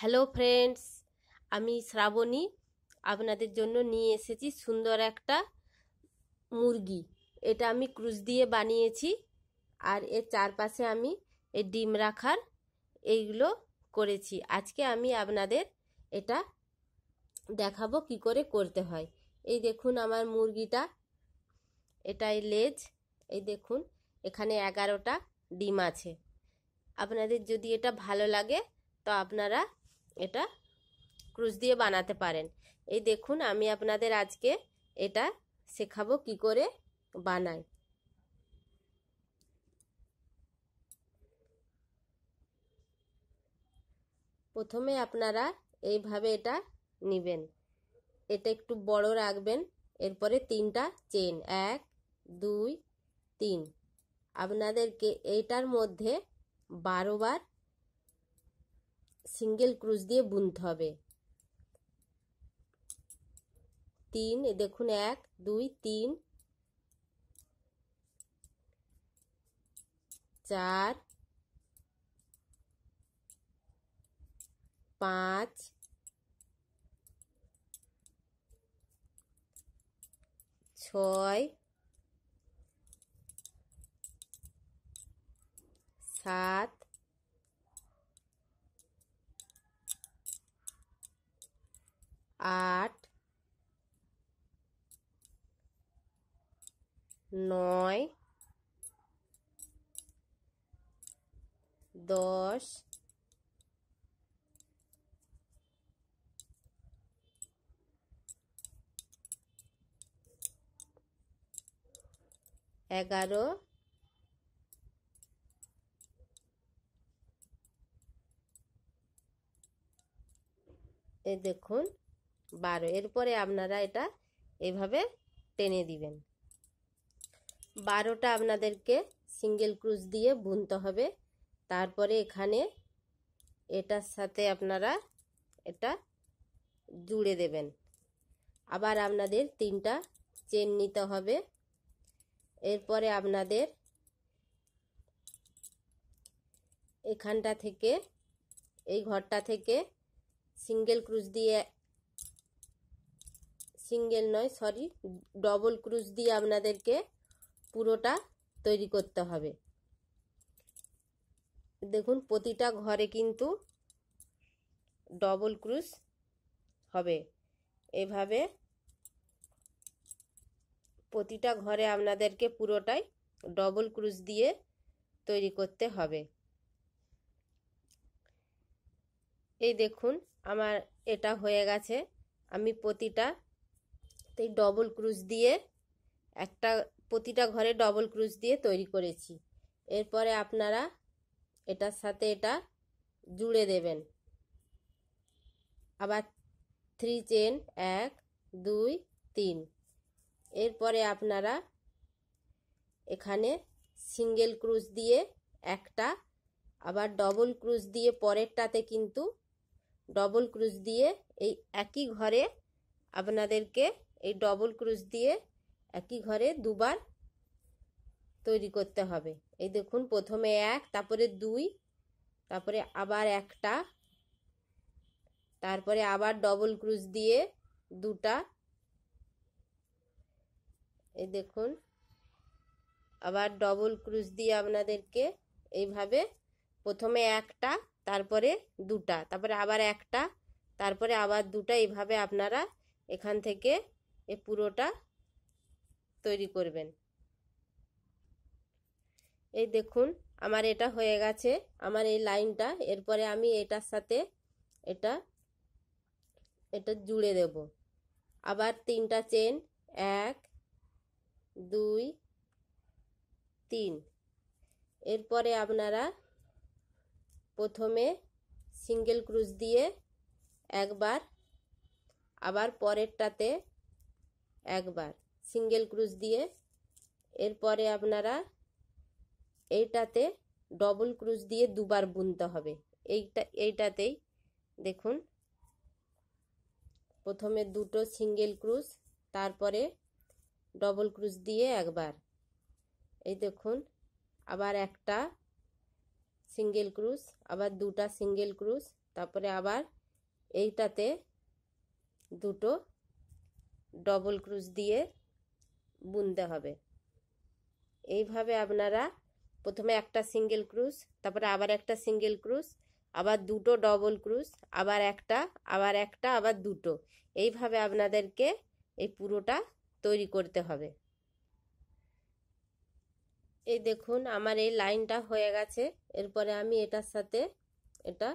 Hello friends আমি শ্রাবণী আপনাদের জন্য নিয়ে এসেছি সুন্দর একটা মুরগি এটা আমি ক্রুজ দিয়ে বানিয়েছি আর এর চারপাশে আমি এই ডিম রাখার এইগুলো করেছি আজকে আমি আপনাদের এটা দেখাবো কি করে করতে হয় এই দেখুন আমার মুরগিটা এটাই লেজ এই দেখুন এখানে এগারোটা ডিম আছে আপনাদের যদি এটা ভালো লাগে তো আপনারা এটা ক্রুশ দিয়ে বানাতে পারেন এই দেখুন আমি আপনাদের আজকে এটা শেখাবো কি করে বানাই প্রথমে আপনারা এইভাবে এটা নেবেন এটা একটু বড় রাখবেন এরপরে তিনটা চেন এক দুই তিন আপনাদেরকে এইটার মধ্যে বারোবার সিঙ্গেল ক্রুজ দিয়ে বুনতে হবে তিন দেখুন এক দুই তিন চার পাঁচ ছয় সাত আট নয় দশ এগারো এ দেখুন বারো এরপরে আপনারা এটা এভাবে টেনে দিবেন বারোটা আপনাদেরকে সিঙ্গেল ক্রুজ দিয়ে বুনতে হবে তারপরে এখানে এটার সাথে আপনারা এটা জুড়ে দেবেন আবার আপনাদের তিনটা চেন নিতে হবে এরপরে আপনাদের এখানটা থেকে এই ঘরটা থেকে সিঙ্গেল ক্রুজ দিয়ে সিঙ্গেল নয় সরি ডবল ক্রুজ দিয়ে আপনাদেরকে পুরোটা তৈরি করতে হবে দেখুন প্রতিটা ঘরে কিন্তু ডবল ক্রুজ হবে এভাবে প্রতিটা ঘরে আপনাদেরকে পুরোটাই ডবল ক্রুজ দিয়ে তৈরি করতে হবে এই দেখুন আমার এটা হয়ে গেছে আমি প্রতিটা তো এই ডবল ক্রুজ দিয়ে একটা প্রতিটা ঘরে ডবল ক্রুজ দিয়ে তৈরি করেছি এরপরে আপনারা এটার সাথে এটা জুড়ে দেবেন আবার থ্রি চেন এক দুই তিন এরপরে আপনারা এখানে সিঙ্গেল ক্রুজ দিয়ে একটা আবার ডবল ক্রুজ দিয়ে পরেরটাতে কিন্তু ডবল ক্রুজ দিয়ে এই একই ঘরে আপনাদেরকে এই ডবল ক্রুশ দিয়ে একই ঘরে দুবার তৈরি করতে হবে এই দেখুন প্রথমে এক তারপরে দুই তারপরে আবার একটা তারপরে আবার ডবল ক্রুজ দিয়ে দুটা এই দেখুন আবার ডবল ক্রুজ দিয়ে আপনাদেরকে এইভাবে প্রথমে একটা তারপরে দুটা তারপরে আবার একটা তারপরে আবার দুটা এইভাবে আপনারা এখান থেকে এ পুরোটা তৈরি করবেন এই দেখুন আমার এটা হয়ে গেছে আমার এই লাইনটা এরপরে আমি এটার সাথে এটা এটা জুড়ে দেব আবার তিনটা চেন এক দুই তিন এরপরে আপনারা প্রথমে সিঙ্গেল ক্রুজ দিয়ে একবার আবার পরেরটাতে একবার সিঙ্গেল ক্রুজ দিয়ে এরপরে আপনারা এইটাতে ডবল ক্রুজ দিয়ে দুবার বুনতে হবে এইটা এইটাতেই দেখুন প্রথমে দুটো সিঙ্গেল ক্রুজ তারপরে ডবল ক্রুজ দিয়ে একবার এই দেখুন আবার একটা সিঙ্গেল ক্রুজ আবার দুটা সিঙ্গেল ক্রুজ তারপরে আবার এইটাতে দুটো ডবল ক্রুজ দিয়ে বুনতে হবে এইভাবে আপনারা প্রথমে একটা সিঙ্গেল ক্রুজ তারপরে আবার একটা সিঙ্গেল ক্রুজ আবার দুটো ডবল ক্রুজ আবার একটা আবার একটা আবার দুটো এইভাবে আপনাদেরকে এই পুরোটা তৈরি করতে হবে এই দেখুন আমার এই লাইনটা হয়ে গেছে এরপরে আমি এটার সাথে এটা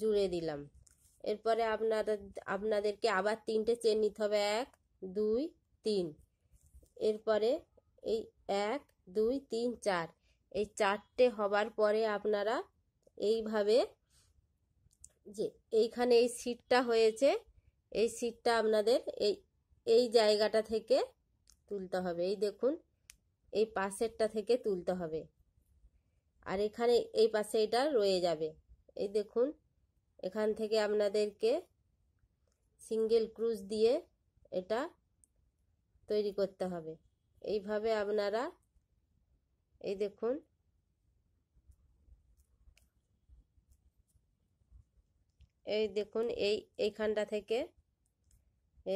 জুড়ে দিলাম এরপরে আপনারা আপনাদেরকে আবার তিনটে চেন নিতে হবে এক দুই তিন এরপরে এই এক দুই তিন চার এই চারটে হবার পরে আপনারা এইভাবে যে এইখানে এই সিটটা হয়েছে এই সিটটা আপনাদের এই এই জায়গাটা থেকে তুলতে হবে এই দেখুন এই পাশেরটা থেকে তুলতে হবে আর এখানে এই পাশে এটা রয়ে যাবে এই দেখুন এখান থেকে আপনাদেরকে সিঙ্গেল ক্রুজ দিয়ে এটা তৈরি করতে হবে এইভাবে আপনারা এই দেখুন এই দেখুন এই এইখানটা থেকে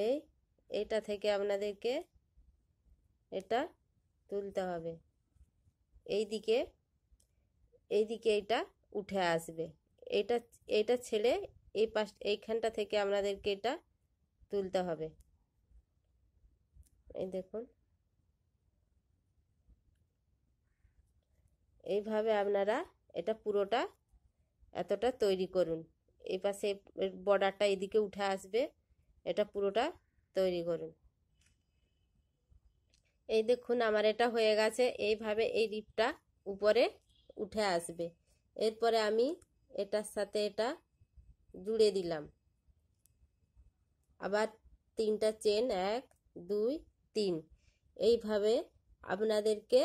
এই এইটা থেকে আপনাদেরকে এটা তুলতে হবে এই দিকে এই দিকে এটা উঠে আসবে এটা এটা ছেলে এই পাশ এইখানটা থেকে আমাদেরকে এটা তুলতে হবে এই দেখুন এইভাবে আপনারা এটা পুরোটা এতটা তৈরি করুন এই পাশে বর্ডারটা এদিকে উঠে আসবে এটা পুরোটা তৈরি করুন এই দেখুন আমার এটা হয়ে গেছে এইভাবে এই রিপটা উপরে উঠে আসবে এরপরে আমি এটার সাথে এটা জুড়ে দিলাম আবার তিনটা চেন এক দুই তিন এইভাবে আপনাদেরকে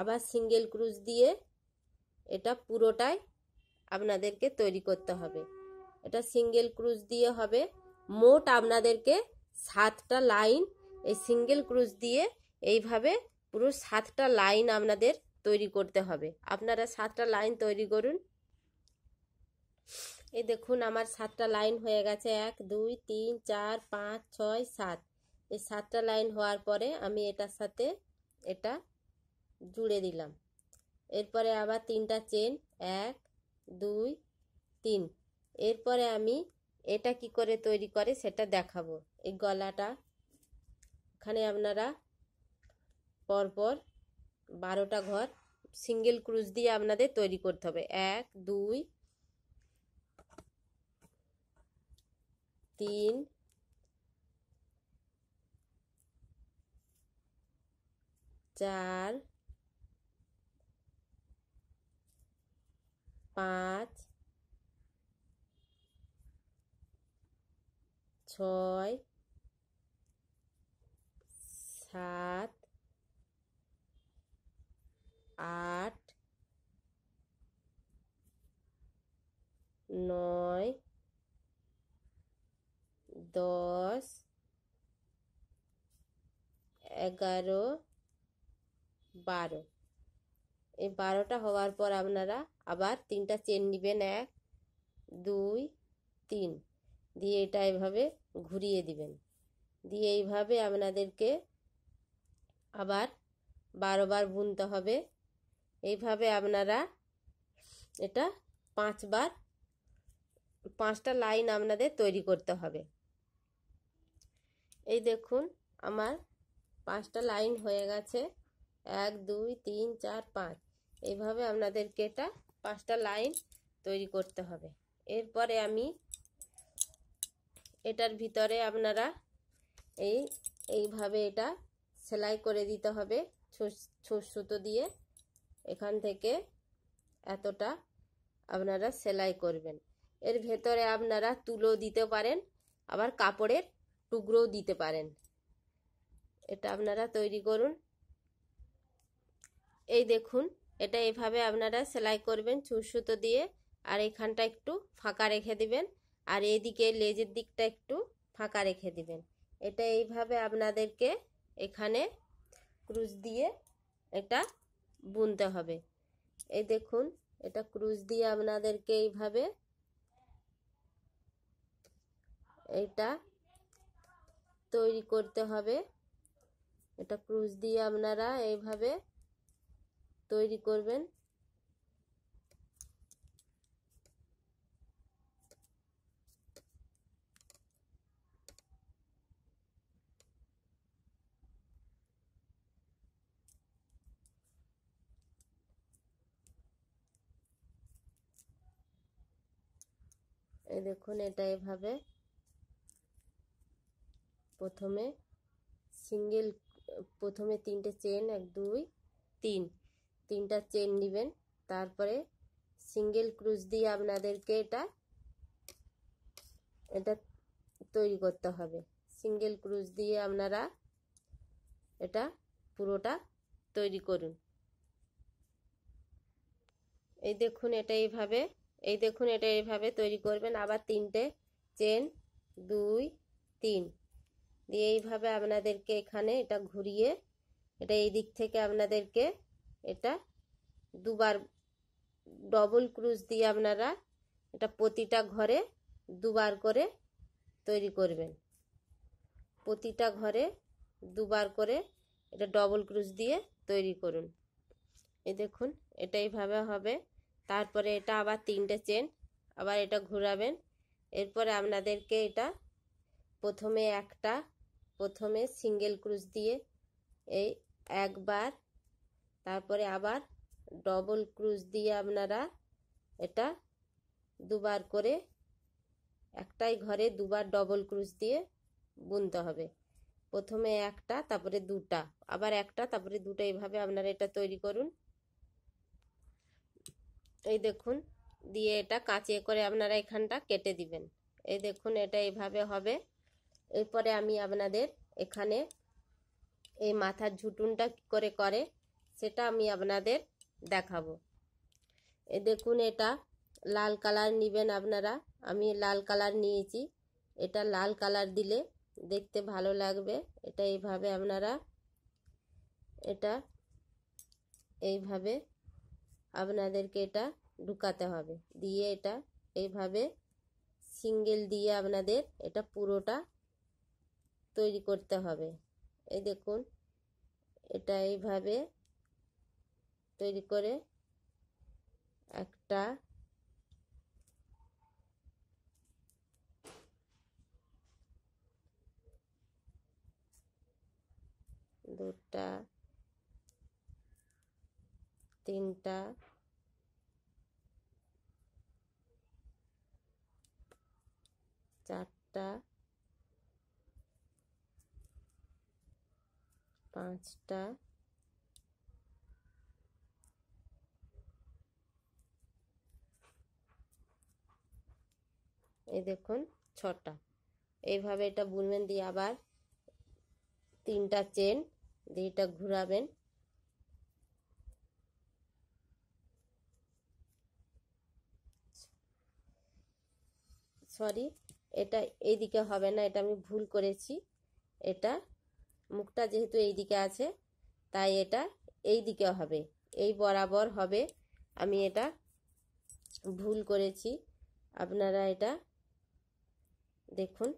আবার সিঙ্গেল ক্রুজ দিয়ে এটা পুরোটাই আপনাদেরকে তৈরি করতে হবে এটা সিঙ্গেল ক্রুজ দিয়ে হবে মোট আপনাদেরকে সাতটা লাইন এই সিঙ্গেল ক্রুজ দিয়ে এইভাবে পুরো সাতটা লাইন আপনাদের তৈরি করতে হবে আপনারা সাতটা লাইন তৈরি করুন এই দেখুন আমার সাতটা লাইন হয়ে গেছে এক দুই তিন চার পাঁচ ছয় সাত এই সাতটা লাইন হওয়ার পরে আমি এটার সাথে এটা জুড়ে দিলাম এরপরে আবার তিনটা চেন এক দুই তিন এরপরে আমি এটা কি করে তৈরি করে সেটা দেখাবো এই গলাটা এখানে আপনারা পরপর বারোটা ঘর সিঙ্গেল ক্রুজ দিয়ে আপনাদের তৈরি করতে হবে এক দুই তিন চার পাঁচ ছয় সাত আট নয় দশ এগারো বারো এই বারোটা হওয়ার পর আপনারা আবার তিনটা চেন নেবেন এক দুই তিন দিয়ে এটা এভাবে ঘুরিয়ে দিবেন দিয়ে এইভাবে আপনাদেরকে আবার বারোবার বুনতে হবে এইভাবে আপনারা এটা পাঁচবার পাঁচটা লাইন আপনাদের তৈরি করতে হবে এই দেখুন আমার পাঁচটা লাইন হয়ে গেছে এক দুই তিন চার পাঁচ এইভাবে আপনাদেরকে এটা পাঁচটা লাইন তৈরি করতে হবে এরপরে আমি এটার ভিতরে আপনারা এই এইভাবে এটা সেলাই করে দিতে হবে ছোট সুতো দিয়ে এখান থেকে এতটা আপনারা সেলাই করবেন এর ভেতরে আপনারা তুলো দিতে পারেন আবার কাপড়ের টুকরোও দিতে পারেন এটা আপনারা তৈরি করুন এই দেখুন এটা এভাবে আপনারা সেলাই করবেন সুতো দিয়ে আর এখানটা একটু ফাঁকা রেখে দিবেন আর এদিকে লেজের দিকটা একটু ফাঁকা রেখে দিবেন এটা এইভাবে আপনাদেরকে এখানে ক্রুজ দিয়ে এটা বুনতে হবে এই দেখুন এটা ক্রুজ দিয়ে আপনাদেরকে এইভাবে এটা তৈরি করতে হবে এটা ক্রুজ দিয়ে আপনারা এইভাবে তৈরি করবেন এই দেখুন এটা এভাবে প্রথমে সিঙ্গেল প্রথমে তিনটে চেন এক দুই তিন তিনটা চেন নেবেন তারপরে সিঙ্গেল ক্রুজ দিয়ে আপনাদেরকে এটা এটা তৈরি করতে হবে সিঙ্গেল ক্রুজ দিয়ে আপনারা এটা পুরোটা তৈরি করুন এই দেখুন এটা এইভাবে এই দেখুন এটা এইভাবে তৈরি করবেন আবার তিনটে চেন দুই তিন দিয়ে এইভাবে আপনাদেরকে এখানে এটা ঘুরিয়ে এটা এই দিক থেকে আপনাদেরকে এটা দুবার ডবল ক্রুজ দিয়ে আপনারা এটা প্রতিটা ঘরে দুবার করে তৈরি করবেন প্রতিটা ঘরে দুবার করে এটা ডবল ক্রুজ দিয়ে তৈরি করুন এই দেখুন এটা এইভাবে হবে তারপরে এটা আবার তিনটে চেন আবার এটা ঘুরাবেন এরপরে আপনাদেরকে এটা প্রথমে একটা প্রথমে সিঙ্গেল ক্রুজ দিয়ে এই একবার তারপরে আবার ডবল ক্রুজ দিয়ে আপনারা এটা দুবার করে একটাই ঘরে দুবার ডবল ক্রুজ দিয়ে বুনতে হবে প্রথমে একটা তারপরে দুটা আবার একটা তারপরে দুটা এইভাবে আপনারা এটা তৈরি করুন এই দেখুন দিয়ে এটা কাঁচিয়ে করে আপনারা এখানটা কেটে দিবেন এই দেখুন এটা এইভাবে হবে এরপরে আমি আপনাদের এখানে এই মাথার ঝুটুনটা কী করে করে সেটা আমি আপনাদের দেখাবো এ দেখুন এটা লাল কালার নেবেন আপনারা আমি লাল কালার নিয়েছি এটা লাল কালার দিলে দেখতে ভালো লাগবে এটা এইভাবে আপনারা এটা এইভাবে আপনাদেরকে এটা ঢুকাতে হবে দিয়ে এটা এইভাবে সিঙ্গেল দিয়ে আপনাদের এটা পুরোটা তৈরি করতে হবে এই দেখুন এটা এইভাবে তৈরি করে একটা দুটা তিনটা চারটা পাঁচটা এই দেখুন ছটা এইভাবে এটা বুনবেন দিয়ে আবার তিনটা চেন দিয়ে এটা ঘুরাবেন সরি এটা এইদিকে হবে না এটা আমি ভুল করেছি এটা মুখটা যেহেতু এই দিকে আছে তাই এটা এই দিকে হবে এই বরাবর হবে আমি এটা ভুল করেছি আপনারা এটা দেখুন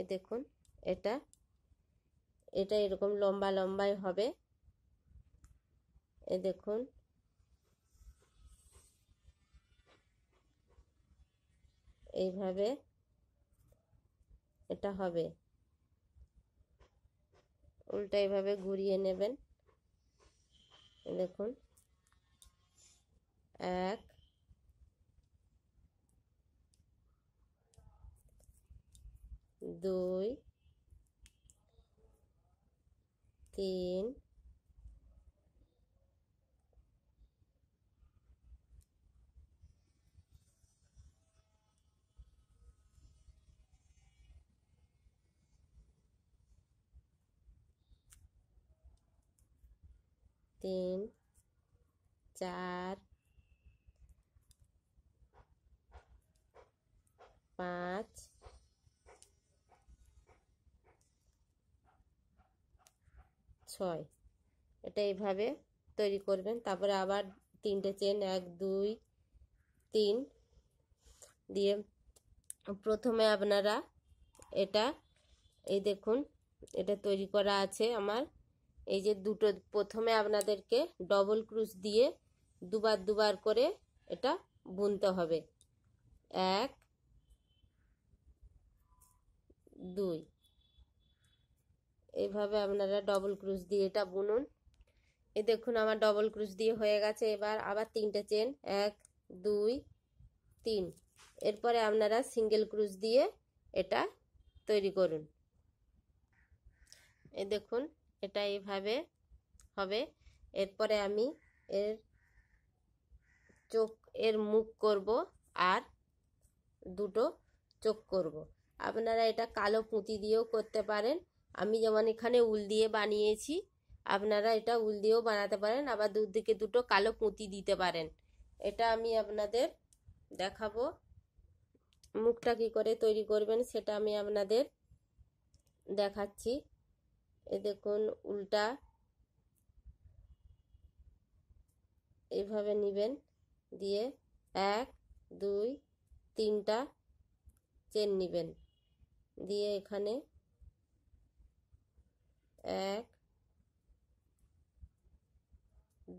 এ দেখুন এটা এটা এরকম লম্বা লম্বাই হবে এ দেখুন এইভাবে এটা হবে উল্টা এভাবে ঘুরিয়ে নেবেন দেখুন এক দুই তিন তিন চার পাঁচ ছয় এটা এইভাবে তৈরি করবেন তারপরে আবার তিনটে চেন এক দুই তিন দিয়ে প্রথমে আপনারা এটা এই দেখুন এটা তৈরি করা আছে আমার এই যে দুটো প্রথমে আপনাদেরকে ডবল ক্রুশ দিয়ে দুবার দুবার করে এটা বুনতে হবে এক দুই এইভাবে আপনারা ডবল ক্রুশ দিয়ে এটা বুনুন এ দেখুন আমার ডবল ক্রুশ দিয়ে হয়ে গেছে এবার আবার তিনটে চেন এক দুই তিন এরপরে আপনারা সিঙ্গেল ক্রুশ দিয়ে এটা তৈরি করুন এ দেখুন এটা এইভাবে হবে এরপরে আমি এর চোখ এর মুখ করব আর দুটো চোখ করব। আপনারা এটা কালো পুঁতি দিয়েও করতে পারেন আমি যেমন এখানে উল দিয়ে বানিয়েছি আপনারা এটা উল দিয়েও বানাতে পারেন আবার দুদিকে দুটো কালো পুঁতি দিতে পারেন এটা আমি আপনাদের দেখাবো মুখটা কি করে তৈরি করবেন সেটা আমি আপনাদের দেখাচ্ছি এ দেখুন উল্টা এইভাবে নেবেন দিয়ে এক দুই তিনটা চেন নেবেন দিয়ে এখানে এক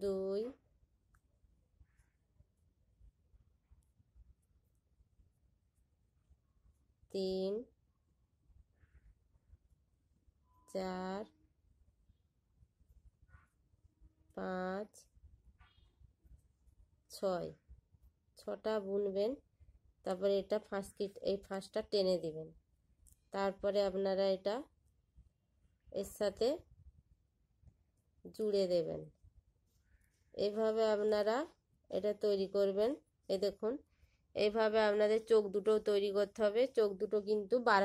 দুই তিন চার পাঁচ ছয় ছটা বুনবেন তারপরে এটা ফাঁসকি এই ফাঁসটা টেনে দিবেন তারপরে আপনারা এটা এর সাথে জুড়ে দেবেন এভাবে আপনারা এটা তৈরি করবেন এ দেখুন এইভাবে আপনাদের চোখ দুটো তৈরি করতে হবে চোখ দুটো কিন্তু বার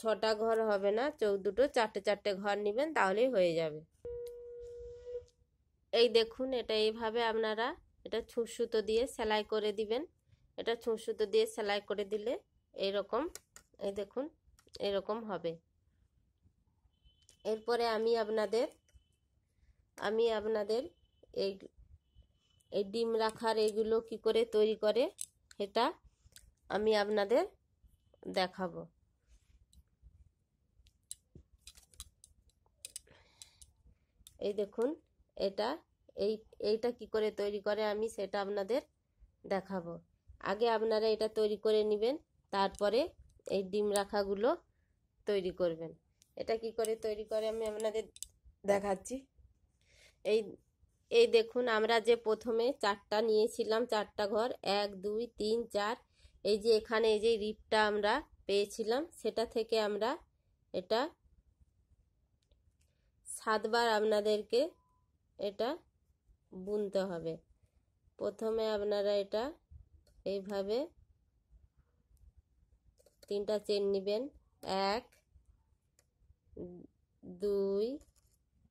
ছটা ঘর হবে না চৌ দুটো চারটে চারটে ঘর নেবেন তাহলেই হয়ে যাবে এই দেখুন এটা এইভাবে আপনারা এটা ছুঁচ সুতো দিয়ে সেলাই করে দিবেন এটা ছুঁচ সুতো দিয়ে সেলাই করে দিলে এরকম এই দেখুন এরকম হবে এরপরে আমি আপনাদের আমি আপনাদের এই এই ডিম রাখার এগুলো কি করে তৈরি করে এটা আমি আপনাদের দেখাবো এই দেখুন এটা এই এইটা কি করে তৈরি করে আমি সেটা আপনাদের দেখাবো আগে আপনারা এটা তৈরি করে নেবেন তারপরে এই ডিম রাখাগুলো তৈরি করবেন এটা কি করে তৈরি করে আমি আপনাদের দেখাচ্ছি এই এই দেখুন আমরা যে প্রথমে চারটা নিয়েছিলাম চারটা ঘর এক দুই তিন চার এই যে এখানে এই যে রিপটা আমরা পেয়েছিলাম সেটা থেকে আমরা এটা সাতবার আপনাদেরকে এটা বুনতে হবে প্রথমে আপনারা এটা এইভাবে তিনটা চেন নেবেন এক দুই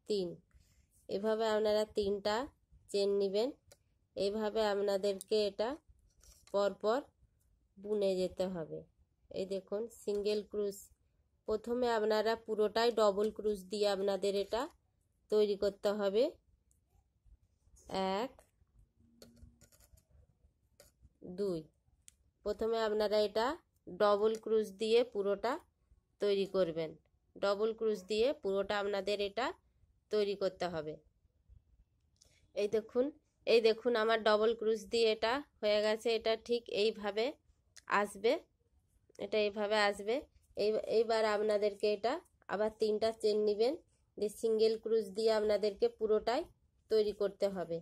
তিন এভাবে আপনারা তিনটা চেন নেবেন এইভাবে আপনাদেরকে এটা পরপর বুনে যেতে হবে এই দেখুন সিঙ্গেল ক্রুজ প্রথমে আপনারা পুরোটাই ডবল ক্রুজ দিয়ে আপনাদের এটা তৈরি করতে হবে এক দুই প্রথমে আপনারা এটা ডবল ক্রুজ দিয়ে পুরোটা তৈরি করবেন ডবল ক্রুজ দিয়ে পুরোটা আপনাদের এটা তৈরি করতে হবে এই দেখুন এই দেখুন আমার ডবল ক্রুজ দিয়ে এটা হয়ে গেছে এটা ঠিক এইভাবে আসবে এটা এইভাবে আসবে এই এইবার আপনাদেরকে এটা আবার তিনটা চেন নেবেন দিয়ে সিঙ্গেল ক্রুজ দিয়ে আপনাদেরকে পুরোটাই তৈরি করতে হবে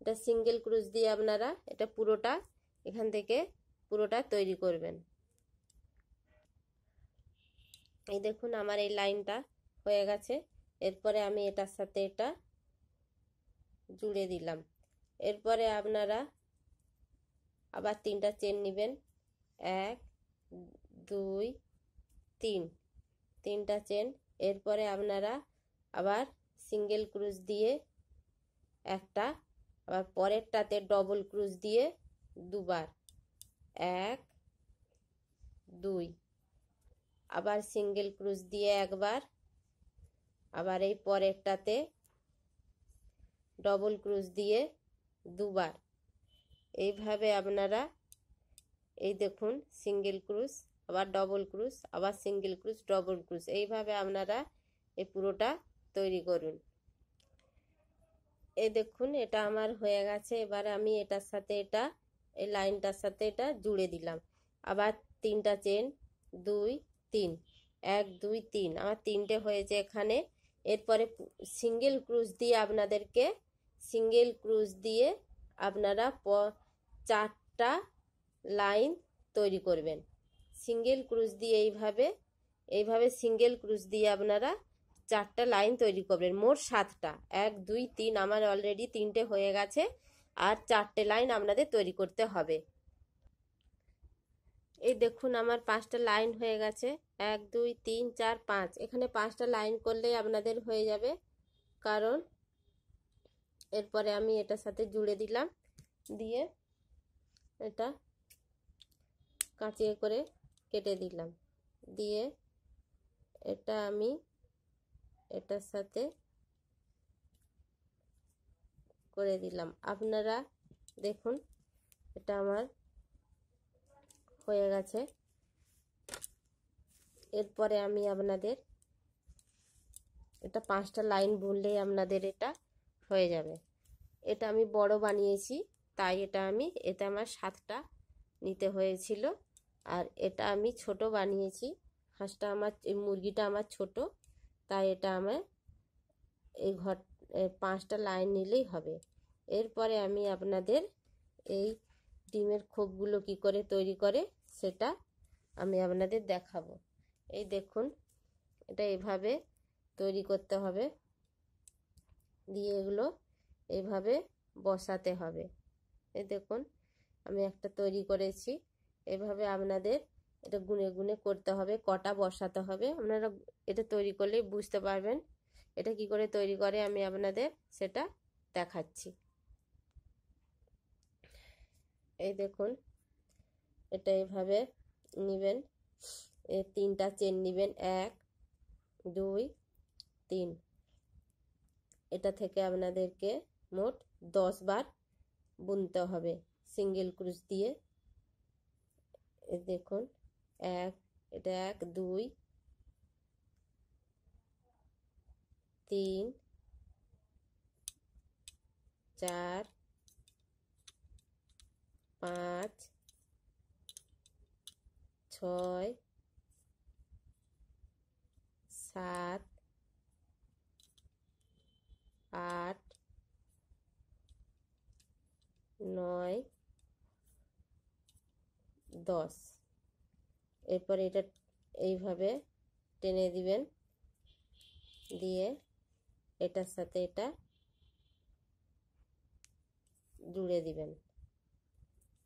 এটা সিঙ্গেল ক্রুজ দিয়ে আপনারা এটা পুরোটা এখান থেকে পুরোটা তৈরি করবেন এই দেখুন আমার এই লাইনটা হয়ে গেছে এরপরে আমি এটার সাথে এটা জুড়ে দিলাম এরপরে আপনারা আবার তিনটা চেন নেবেন এক দুই তিন তিনটা চেন এরপরে আপনারা আবার সিঙ্গেল ক্রুজ দিয়ে একটা আবার পরেরটাতে ডবল ক্রুজ দিয়ে দুবার এক দুই আবার সিঙ্গেল ক্রুজ দিয়ে একবার আবার এই পরেরটাতে ডবল ক্রুজ দিয়ে দুবার এইভাবে আপনারা এই দেখুন সিঙ্গেল ক্রুজ আবার ডবল ক্রুজ আবার সিঙ্গেল ক্রুজ ডবল ক্রুজ এইভাবে আপনারা এই পুরোটা তৈরি করুন এই দেখুন এটা আমার হয়ে গেছে এবারে আমি এটার সাথে এটা এই লাইনটার সাথে এটা জুড়ে দিলাম আবার তিনটা চেন দুই তিন এক দুই তিন আমার তিনটে হয়েছে এখানে এরপরে সিঙ্গেল ক্রুজ দিয়ে আপনাদেরকে সিঙ্গেল ক্রুজ দিয়ে আপনারা চারটা লাইন তৈরি করবেন সিঙ্গেল ক্রুজ দিয়ে এইভাবে এইভাবে সিঙ্গেল ক্রুজ দিয়ে আপনারা চারটা লাইন তৈরি করবেন মোট সাতটা এক দুই তিন আমার অলরেডি তিনটে হয়ে গেছে আর চারটে লাইন আপনাদের তৈরি করতে হবে এই দেখুন আমার পাঁচটা লাইন হয়ে গেছে এক দুই তিন চার পাঁচ এখানে পাঁচটা লাইন করলেই আপনাদের হয়ে যাবে কারণ এরপরে আমি এটার সাথে জুড়ে দিলাম দিয়ে এটা কাঁচিয়ে করে কেটে দিলাম দিয়ে এটা আমি এটার সাথে করে দিলাম আপনারা দেখুন এটা আমার হয়ে গেছে এরপরে আমি আপনাদের এটা পাঁচটা লাইন বললেই আপনাদের এটা হয়ে যাবে এটা আমি বড় বানিয়েছি তাই এটা আমি এতে আমার সাতটা নিতে হয়েছিল আর এটা আমি ছোট বানিয়েছি হাঁসটা আমার মুরগিটা আমার ছোট তাই এটা আমার এই ঘর পাঁচটা লাইন নিলেই হবে এরপরে আমি আপনাদের এই ডিমের খোপগুলো কি করে তৈরি করে সেটা আমি আপনাদের দেখাবো এই দেখুন এটা এভাবে তৈরি করতে হবে দিয়ে এগুলো এভাবে বসাতে হবে এই দেখুন আমি একটা তৈরি করেছি এভাবে আপনাদের এটা গুনে গুনে করতে হবে কটা বসাতে হবে আপনারা এটা তৈরি করলেই বুঝতে পারবেন এটা কি করে তৈরি করে আমি আপনাদের সেটা দেখাচ্ছি এই দেখুন এটা এভাবে নেবেন তিনটা চেন নেবেন এক দুই তিন এটা থেকে আপনাদেরকে মোট দশ বার বুনতে হবে সিঙ্গেল ক্রুজ দিয়ে দেখুন এক এটা এক দুই তিন চার পাঁচ ছয় সাত আট নয় দশ এরপর এটা এইভাবে টেনে দিবেন দিয়ে এটার সাথে এটা জুড়ে দিবেন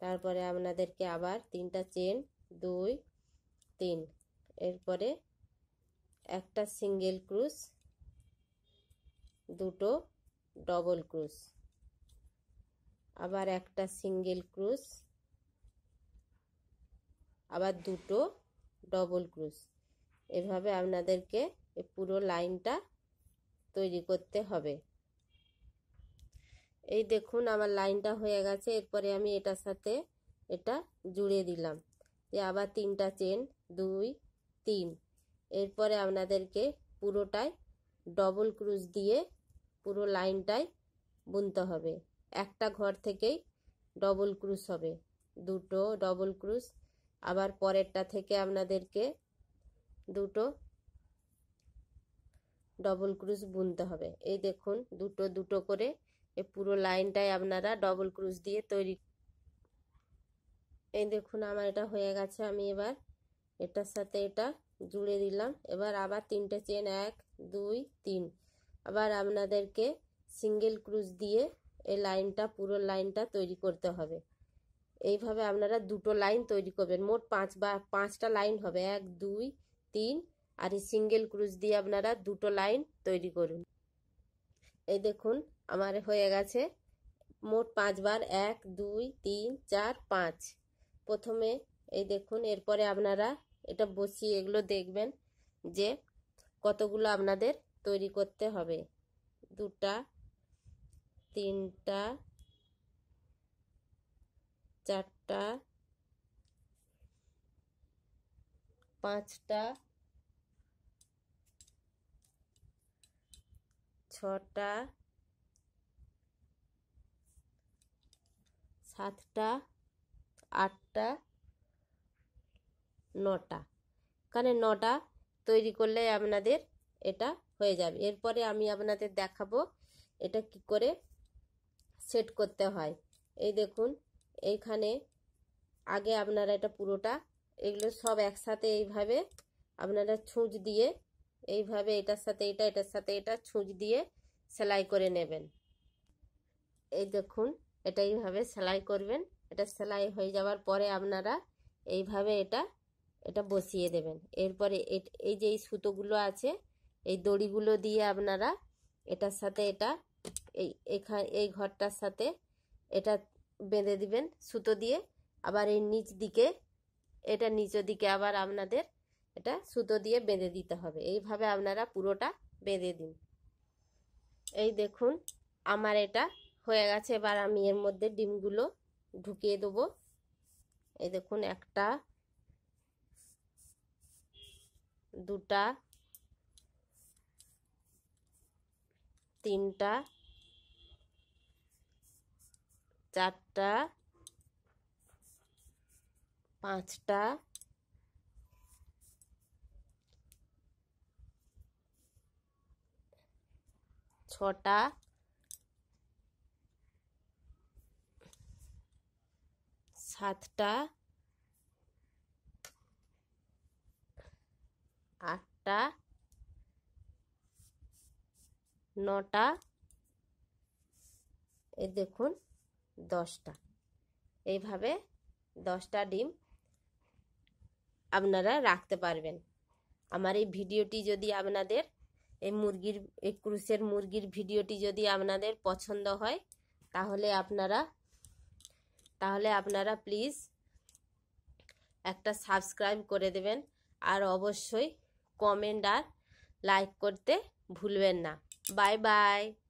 তারপরে আপনাদেরকে আবার তিনটা চেন দুই তিন এরপরে একটা সিঙ্গেল ক্রুজ দুটো ডবল ক্রুজ আবার একটা সিঙ্গেল ক্রুজ আবার দুটো ডবল ক্রুশ এভাবে আপনাদেরকে পুরো লাইনটা তৈরি করতে হবে এই দেখুন আমার লাইনটা হয়ে গেছে এরপরে আমি এটার সাথে এটা জুড়ে দিলাম যে আবার তিনটা চেন দুই তিন এরপরে আপনাদেরকে পুরোটাই ডবল ক্রুজ দিয়ে পুরো লাইনটাই বুনতে হবে একটা ঘর থেকেই ডবল ক্রুজ হবে দুটো ডবল ক্রুজ আবার পরেরটা থেকে আপনাদেরকে দুটো ডবল ক্রুজ বুনতে হবে এই দেখুন দুটো দুটো করে এই পুরো লাইনটাই আপনারা ডবল ক্রুজ দিয়ে তৈরি এই দেখুন আমার এটা হয়ে গেছে আমি এবার এটার সাথে এটা জুড়ে দিলাম এবার আবার তিনটে চেন এক দুই তিন আবার আপনাদেরকে সিঙ্গেল ক্রুজ দিয়ে এই লাইনটা পুরো লাইনটা তৈরি করতে হবে এইভাবে আপনারা দুটো লাইন তৈরি করবেন মোট পাঁচ বা পাঁচটা লাইন হবে এক দুই তিন আর এই সিঙ্গেল ক্রুজ দিয়ে আপনারা দুটো লাইন তৈরি করুন এই দেখুন আমার হয়ে গেছে মোট পাঁচবার এক দুই তিন চার পাঁচ প্রথমে এই দেখুন এরপরে আপনারা এটা বসিয়ে এগুলো দেখবেন যে কতগুলো আপনাদের তৈরি করতে হবে দুটা তিনটা চারটা পাঁচটা ছটা সাতটা আটটা নটা কানে নটা তৈরি করলে আপনাদের এটা হয়ে যাবে এরপরে আমি আপনাদের দেখাবো এটা কি করে সেট করতে হয় এই দেখুন এইখানে আগে আপনারা এটা পুরোটা এগুলো সব একসাথে এইভাবে আপনারা ছুঁচ দিয়ে এইভাবে এটার সাথে এটা এটার সাথে এটা ছুঁচ দিয়ে সেলাই করে নেবেন এই দেখুন এটা এইভাবে সেলাই করবেন এটা সেলাই হয়ে যাওয়ার পরে আপনারা এইভাবে এটা এটা বসিয়ে দেবেন এরপরে এই যে এই সুতোগুলো আছে এই দড়িগুলো দিয়ে আপনারা এটার সাথে এটা এই এখান এই ঘরটার সাথে এটা বেঁধে দিবেন সুতো দিয়ে আবার এর নিচ দিকে এটা নিচ দিকে আবার আপনাদের এটা সুতো দিয়ে বেঁধে দিতে হবে এইভাবে আপনারা পুরোটা বেঁধে দিন এই দেখুন আমার এটা হয়ে গেছে এবার আমি এর মধ্যে ডিমগুলো ঢুকিয়ে দেব এই দেখুন একটা দুটা তিনটা চারটা পাঁচটা ছটা সাতটা আটটা নটা এ দেখুন দশটা এইভাবে দশটা ডিম আপনারা রাখতে পারবেন আমার এই ভিডিওটি যদি আপনাদের এই মুরগির এই ক্রুশের মুরগির ভিডিওটি যদি আপনাদের পছন্দ হয় তাহলে আপনারা তাহলে আপনারা প্লিজ একটা সাবস্ক্রাইব করে দেবেন আর অবশ্যই কমেন্ট আর লাইক করতে ভুলবেন না বাই বাই